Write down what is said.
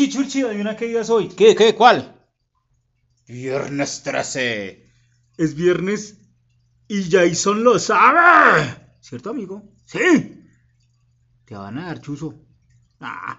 Chichulchi, adivina qué día es hoy. ¿Qué, qué, cuál? Viernes 13. Es viernes y Jason lo sabe. ¿Cierto, amigo? Sí. Te van a dar chuzo. Ah.